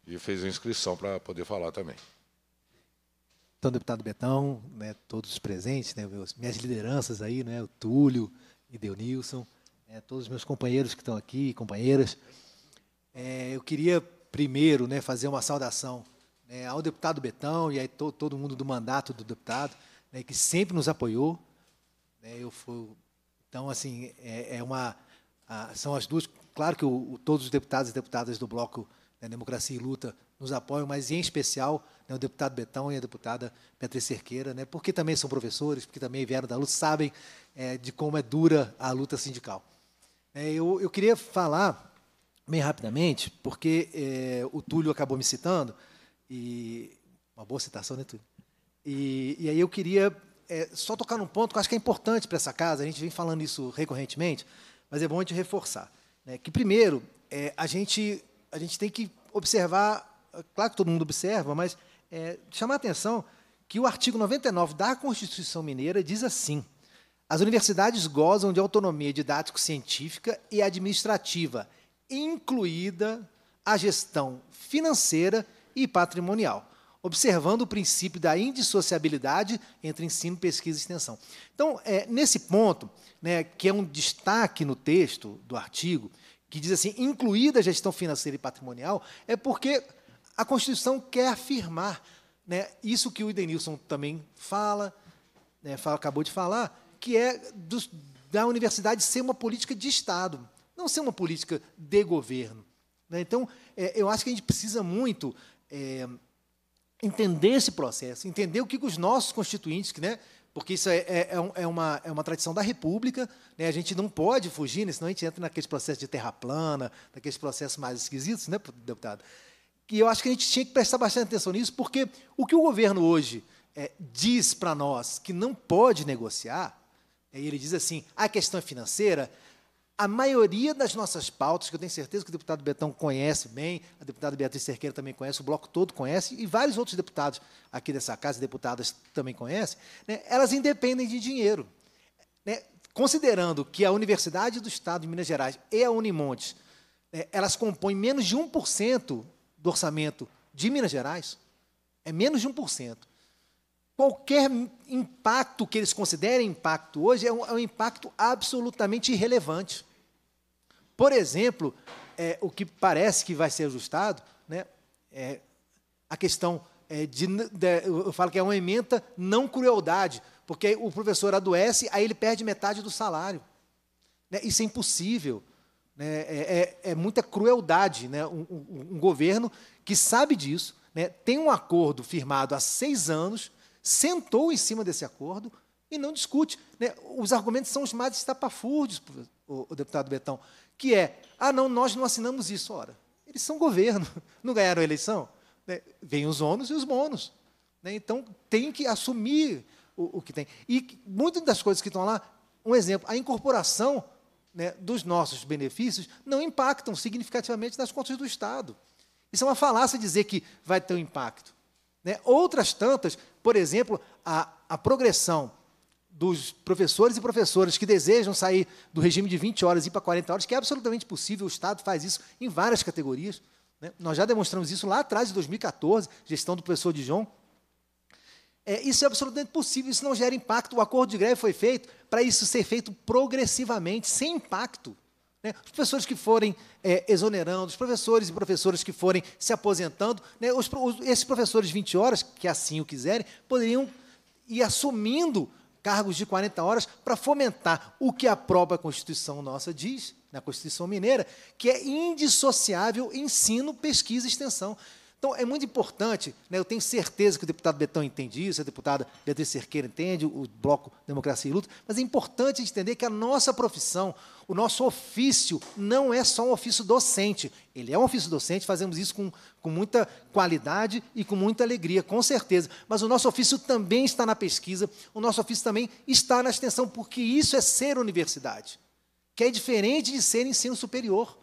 que fez a inscrição para poder falar também. Então, deputado Betão, né, todos os presentes, né, meus, minhas lideranças aí, né, o Túlio e Deonilson, né, todos os meus companheiros que estão aqui, companheiras. É, eu queria primeiro né, fazer uma saudação né, ao deputado Betão e aí to, todo mundo do mandato do deputado né, que sempre nos apoiou. Né, eu fui, então, assim, é, é uma, a, são as duas. Claro que o, o, todos os deputados e deputadas do bloco né, Democracia e Luta nos apoiam, mas em especial né, o deputado Betão e a deputada Beatriz Cerqueira, né, porque também são professores, porque também vieram da luta, sabem é, de como é dura a luta sindical. É, eu, eu, queria falar bem rapidamente, porque é, o Túlio acabou me citando, e uma boa citação, né, Túlio? E, e aí eu queria é, só tocar num ponto que eu acho que é importante para essa casa, a gente vem falando isso recorrentemente, mas é bom a gente reforçar. Né? Que, primeiro, é, a, gente, a gente tem que observar, claro que todo mundo observa, mas é, chamar a atenção que o artigo 99 da Constituição Mineira diz assim: as universidades gozam de autonomia didático-científica e administrativa, incluída a gestão financeira e patrimonial observando o princípio da indissociabilidade entre ensino, pesquisa e extensão. Então, é, nesse ponto, né, que é um destaque no texto do artigo, que diz assim, incluída a gestão financeira e patrimonial, é porque a Constituição quer afirmar né, isso que o Idenilson também fala, né, fala, acabou de falar, que é do, da universidade ser uma política de Estado, não ser uma política de governo. Né? Então, é, eu acho que a gente precisa muito é, entender esse processo, entender o que os nossos constituintes, né, porque isso é, é, é, é, uma, é uma tradição da República, né? a gente não pode fugir, né? senão a gente entra naqueles processos de terra plana, naqueles processos mais esquisitos, né, deputado? E eu acho que a gente tinha que prestar bastante atenção nisso, porque o que o governo hoje é, diz para nós que não pode negociar, é, ele diz assim, a questão é financeira a maioria das nossas pautas, que eu tenho certeza que o deputado Betão conhece bem, a deputada Beatriz Cerqueira também conhece, o bloco todo conhece, e vários outros deputados aqui dessa casa, deputadas também conhecem, né, elas independem de dinheiro. Né? Considerando que a Universidade do Estado de Minas Gerais e a Unimontes, né, elas compõem menos de 1% do orçamento de Minas Gerais, é menos de 1%. Qualquer impacto que eles considerem impacto hoje é um, é um impacto absolutamente irrelevante. Por exemplo, é, o que parece que vai ser ajustado, né, é a questão é, de, de, eu falo que é uma emenda não crueldade, porque o professor adoece, aí ele perde metade do salário. Né, isso é impossível. Né, é, é, é muita crueldade né, um, um, um governo que sabe disso, né, tem um acordo firmado há seis anos, sentou em cima desse acordo e não discute. Né? Os argumentos são os mais estapafúrdios, o, o, deputado Betão, que é, ah não, nós não assinamos isso, ora. Eles são governo, não ganharam a eleição. Né? Vem os ônus e os bônus. Né? Então, tem que assumir o, o que tem. E muitas das coisas que estão lá, um exemplo, a incorporação né, dos nossos benefícios não impactam significativamente nas contas do Estado. Isso é uma falácia dizer que vai ter um impacto. Né? Outras tantas, por exemplo, a, a progressão dos professores e professoras que desejam sair do regime de 20 horas e ir para 40 horas, que é absolutamente possível, o Estado faz isso em várias categorias. Né? Nós já demonstramos isso lá atrás, em 2014, gestão do professor Dijon. É, isso é absolutamente possível, isso não gera impacto. O acordo de greve foi feito para isso ser feito progressivamente, sem impacto. Né? Os professores que forem é, exonerando, os professores e professoras que forem se aposentando, né? os, os, esses professores de 20 horas, que assim o quiserem, poderiam ir assumindo cargos de 40 horas para fomentar o que a própria Constituição nossa diz, na né, Constituição Mineira, que é indissociável ensino, pesquisa e extensão. Então, é muito importante, né, eu tenho certeza que o deputado Betão entende isso, a deputada Beatriz Cerqueira entende, o Bloco Democracia e Luta, mas é importante entender que a nossa profissão, o nosso ofício, não é só um ofício docente. Ele é um ofício docente, fazemos isso com, com muita qualidade e com muita alegria, com certeza. Mas o nosso ofício também está na pesquisa, o nosso ofício também está na extensão, porque isso é ser universidade, que é diferente de ser ensino superior.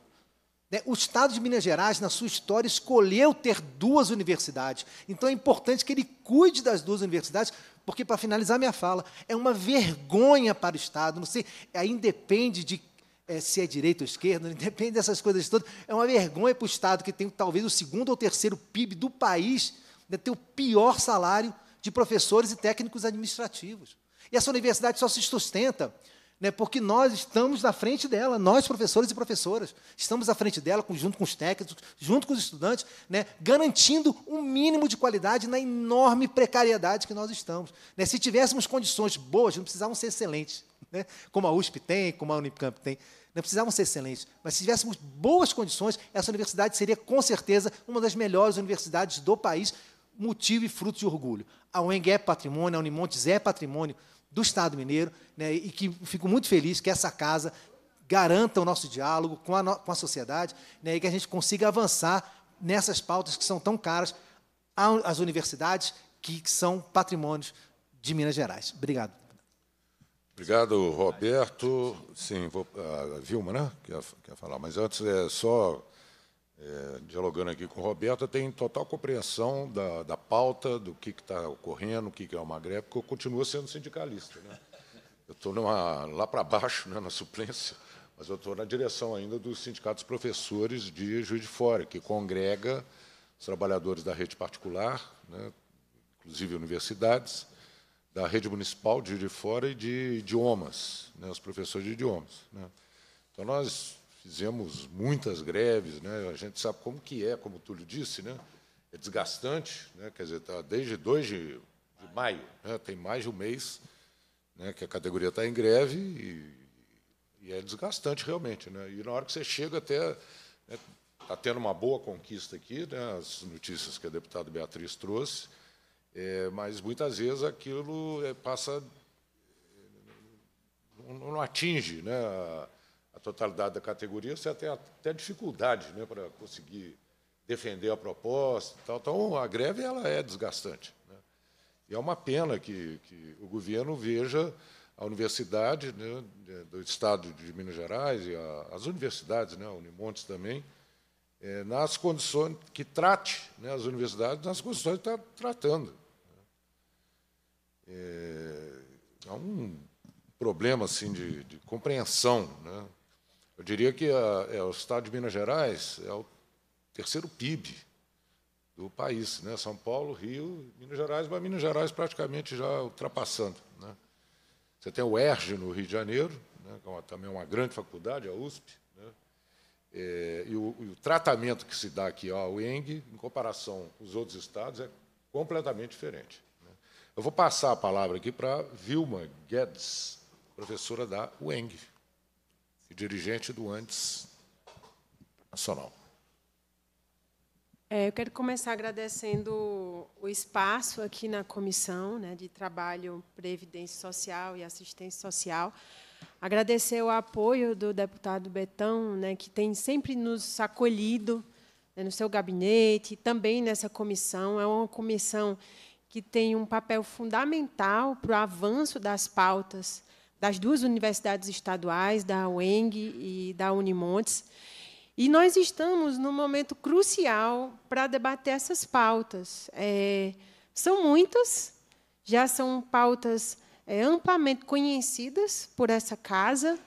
Né, o Estado de Minas Gerais, na sua história, escolheu ter duas universidades. Então é importante que ele cuide das duas universidades, porque, para finalizar minha fala, é uma vergonha para o Estado. Não sei, aí depende de é, se é direita ou esquerda, depende dessas coisas todas. É uma vergonha para o Estado, que tem talvez o segundo ou terceiro PIB do país, né, ter o pior salário de professores e técnicos administrativos. E essa universidade só se sustenta né? porque nós estamos na frente dela, nós, professores e professoras, estamos à frente dela, junto com os técnicos, junto com os estudantes, né? garantindo um mínimo de qualidade na enorme precariedade que nós estamos. Né? Se tivéssemos condições boas, não precisavam ser excelentes, né? como a USP tem, como a Unicamp tem, não precisavam ser excelentes, mas se tivéssemos boas condições, essa universidade seria, com certeza, uma das melhores universidades do país, motivo e fruto de orgulho. A UENG é patrimônio, a Unimontes é patrimônio, do Estado mineiro, né, e que fico muito feliz que essa casa garanta o nosso diálogo com a, com a sociedade né, e que a gente consiga avançar nessas pautas que são tão caras às universidades, que, que são patrimônios de Minas Gerais. Obrigado. Obrigado, Roberto. Sim, vou, a ah, Vilma, né? Quer, quer falar, mas antes é só é, dialogando aqui com o Roberto, eu tenho total compreensão da, da pauta, do que está ocorrendo, o que, que, é uma greve, porque eu continuo sendo sindicalista. Né? Eu estou lá para baixo, né, na suplência, mas eu estou na direção ainda dos sindicatos professores de Juiz de Fora, que congrega os trabalhadores da rede particular, né, inclusive universidades, da rede municipal de Juiz de Fora e de idiomas, né, os professores de idiomas. Né. Então, nós fizemos muitas greves, né? a gente sabe como que é, como o Túlio disse, né? é desgastante, né? quer dizer, tá desde 2 de, de maio, né? tem mais de um mês né? que a categoria está em greve e, e, é desgastante realmente. Né? E na hora que você chega até... Né? Está tendo uma boa conquista aqui, né? as notícias que a deputada Beatriz trouxe, é, mas muitas vezes aquilo é, passa não, não atinge né, a, a totalidade da categoria, você tem até dificuldade né, para conseguir defender a proposta. Tal. Então, a greve ela é desgastante. Né? E é uma pena que, que o governo veja a universidade né, do estado de Minas Gerais e a, as universidades, né, a Unimontes também, é, nas condições que trate né, as universidades nas condições que está tratando. Né. É, há um problema assim de, de compreensão, né? Eu diria que a, é, o estado de Minas Gerais é o terceiro PIB do país, né? São Paulo, Rio, Minas Gerais, mas Minas Gerais praticamente já ultrapassando. Né? Você tem o ERJ no Rio de Janeiro, né, que é uma, também uma grande faculdade, a USP, né? é, e, o, e, o, tratamento que se dá aqui ao Eng, em comparação com os outros estados, é completamente diferente. Né? Eu vou passar a palavra aqui para Vilma Guedes, professora da UENG e dirigente do Antes Nacional. É, eu quero começar agradecendo o espaço aqui na Comissão né, de Trabalho, Previdência Social e Assistência Social. Agradecer o apoio do deputado Betão, né, que tem sempre nos acolhido né, no seu gabinete, também nessa comissão. É uma comissão que tem um papel fundamental para o avanço das pautas das duas universidades estaduais, da UENG e da Unimontes. E nós estamos num momento crucial para debater essas pautas. É, são muitas, já são pautas é, amplamente conhecidas por essa casa,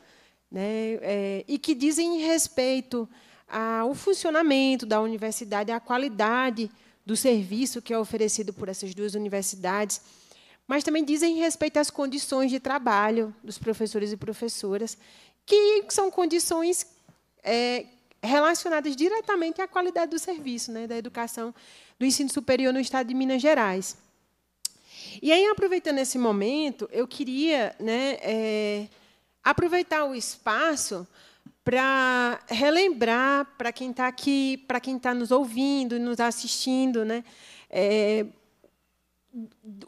né, é, e que dizem respeito ao funcionamento da universidade, à qualidade do serviço que é oferecido por essas duas universidades mas também dizem respeito às condições de trabalho dos professores e professoras, que são condições é, relacionadas diretamente à qualidade do serviço, né, da educação do ensino superior no estado de Minas Gerais. E aí, aproveitando esse momento, eu queria né, é, aproveitar o espaço para relembrar para quem está aqui, para quem está nos ouvindo, nos assistindo, né, é,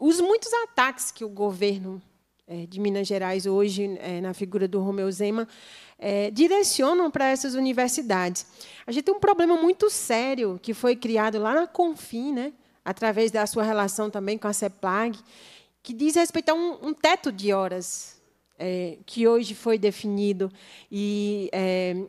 os muitos ataques que o governo é, de Minas Gerais hoje, é, na figura do Romeu Zema, é, direcionam para essas universidades. A gente tem um problema muito sério que foi criado lá na Confim, né, através da sua relação também com a CEPLAG, que diz respeito a um, um teto de horas é, que hoje foi definido e é,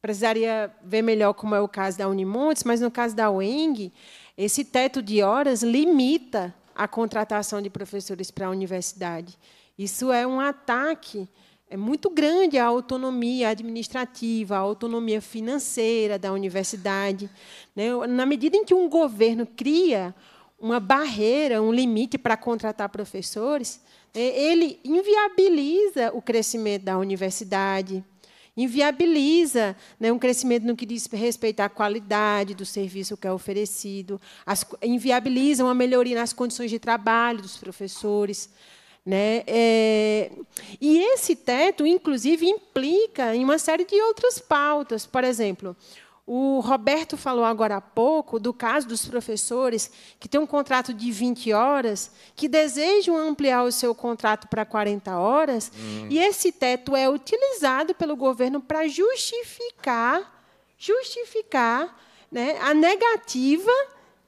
precisaria ver melhor como é o caso da Unimontes, mas no caso da UENG, esse teto de horas limita a contratação de professores para a universidade. Isso é um ataque é muito grande à autonomia administrativa, à autonomia financeira da universidade. Né? Na medida em que um governo cria uma barreira, um limite para contratar professores, é, ele inviabiliza o crescimento da universidade, inviabiliza né, um crescimento no que diz respeito à qualidade do serviço que é oferecido, as, inviabiliza uma melhoria nas condições de trabalho dos professores. Né? É, e esse teto, inclusive, implica em uma série de outras pautas. Por exemplo, o Roberto falou agora há pouco do caso dos professores que têm um contrato de 20 horas, que desejam ampliar o seu contrato para 40 horas, hum. e esse teto é utilizado pelo governo para justificar, justificar né, a negativa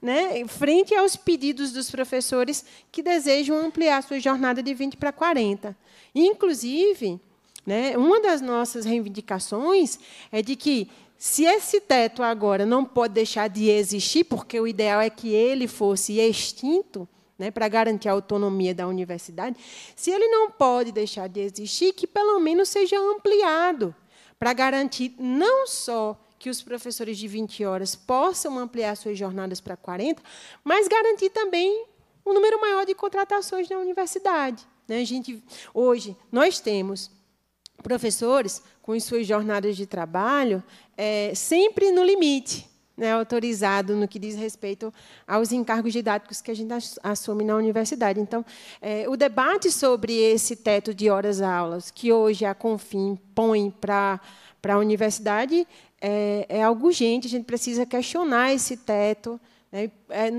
né, frente aos pedidos dos professores que desejam ampliar sua jornada de 20 para 40. Inclusive, né, uma das nossas reivindicações é de que se esse teto agora não pode deixar de existir, porque o ideal é que ele fosse extinto, né, para garantir a autonomia da universidade, se ele não pode deixar de existir, que pelo menos seja ampliado, para garantir não só que os professores de 20 horas possam ampliar suas jornadas para 40, mas garantir também um número maior de contratações na universidade. Né? A gente, hoje, nós temos professores, com suas jornadas de trabalho, é, sempre no limite né, autorizado no que diz respeito aos encargos didáticos que a gente assume na universidade. Então, é, o debate sobre esse teto de horas-aulas, que hoje a Confim põe para a universidade, é, é, algo urgente, a gente precisa questionar esse teto. Né, é,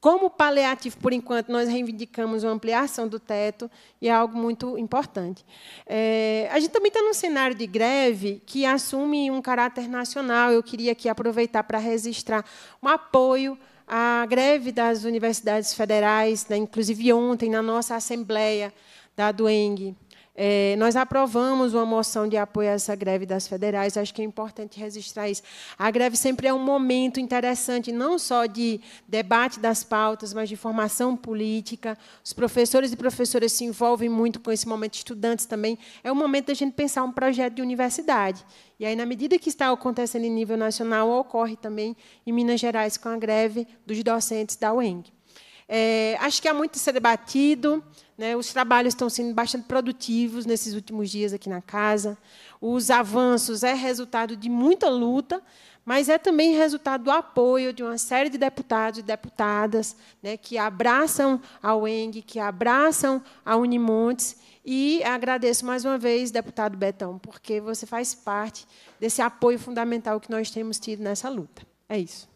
como paliativo, por enquanto, nós reivindicamos uma ampliação do teto e é algo muito importante. É, a gente também está num cenário de greve que assume um caráter nacional. Eu queria aqui aproveitar para registrar um apoio à greve das universidades federais, né, inclusive ontem na nossa Assembleia da Dueng. É, nós aprovamos uma moção de apoio a essa greve das federais, acho que é importante registrar isso. A greve sempre é um momento interessante, não só de debate das pautas, mas de formação política. Os professores e professoras se envolvem muito com esse momento, estudantes também. É o momento da gente pensar um projeto de universidade. E aí, na medida que está acontecendo em nível nacional, ocorre também em Minas Gerais com a greve dos docentes da UENG. É, acho que há muito a ser debatido. Né? Os trabalhos estão sendo bastante produtivos nesses últimos dias aqui na casa. Os avanços é resultado de muita luta, mas é também resultado do apoio de uma série de deputados e deputadas né, que abraçam a UENG, que abraçam a Unimontes. E agradeço mais uma vez, deputado Betão, porque você faz parte desse apoio fundamental que nós temos tido nessa luta. É isso.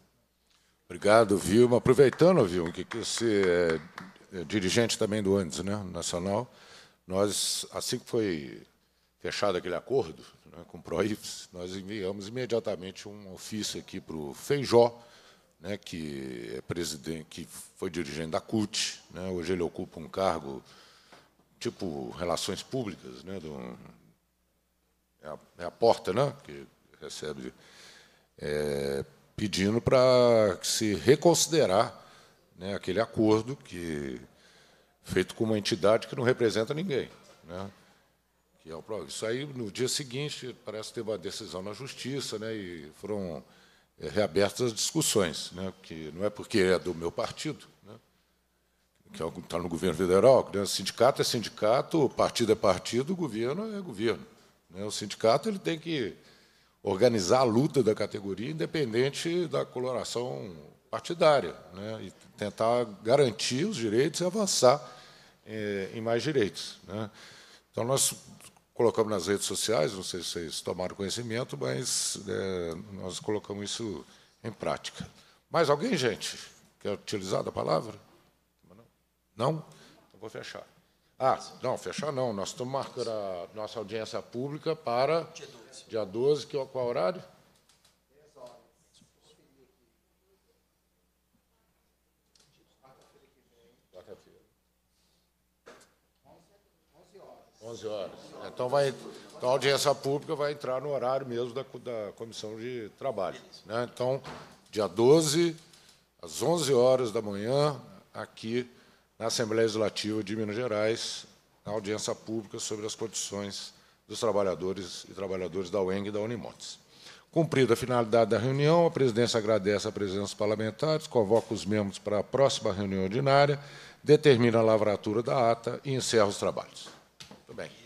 Obrigado, Vilma. Aproveitando, Vilma, que você é, é dirigente também do Andes né, Nacional, nós, assim que foi fechado aquele acordo né, com o Proips, nós enviamos imediatamente um ofício aqui para o Feijó, né, que, é presidente, que foi dirigente da CUT. Né, hoje ele ocupa um cargo tipo relações públicas, né, do, é, a, é a porta né, que recebe... É, pedindo para se reconsiderar né, aquele acordo que feito com uma entidade que não representa ninguém. Né? Que é o, isso aí, no dia seguinte, parece que teve uma decisão na Justiça né, e foram é, reabertas as discussões, né, que não é porque é do meu partido, né, que está é no governo federal, né, sindicato é sindicato, partido é partido, governo é governo. Né, o sindicato ele tem que organizar a luta da categoria, independente da coloração partidária, né, e tentar garantir os direitos e avançar é, em mais direitos. Né. Então, nós colocamos nas redes sociais, não sei se vocês tomaram conhecimento, mas é, nós colocamos isso em prática. Mais alguém, gente, quer utilizar da palavra? Não? Então, vou fechar. Ah, não, fechar não. Nós estamos marcando a nossa audiência pública para... Dia Dia 12, que, é qual é horário? Quarta-feira. 11 horas. Então, vai, então, a audiência pública vai entrar no horário mesmo da, da comissão de trabalho. Né? Então, dia 12, às 11 horas da manhã, aqui na Assembleia Legislativa de Minas Gerais, na audiência pública sobre as condições dos trabalhadores e trabalhadoras da UENG e da Unimontes. Cumprida a finalidade da reunião, a presidência agradece a presença dos parlamentares, convoca os membros para a próxima reunião ordinária, determina a lavratura da ata e encerra os trabalhos. Muito bem.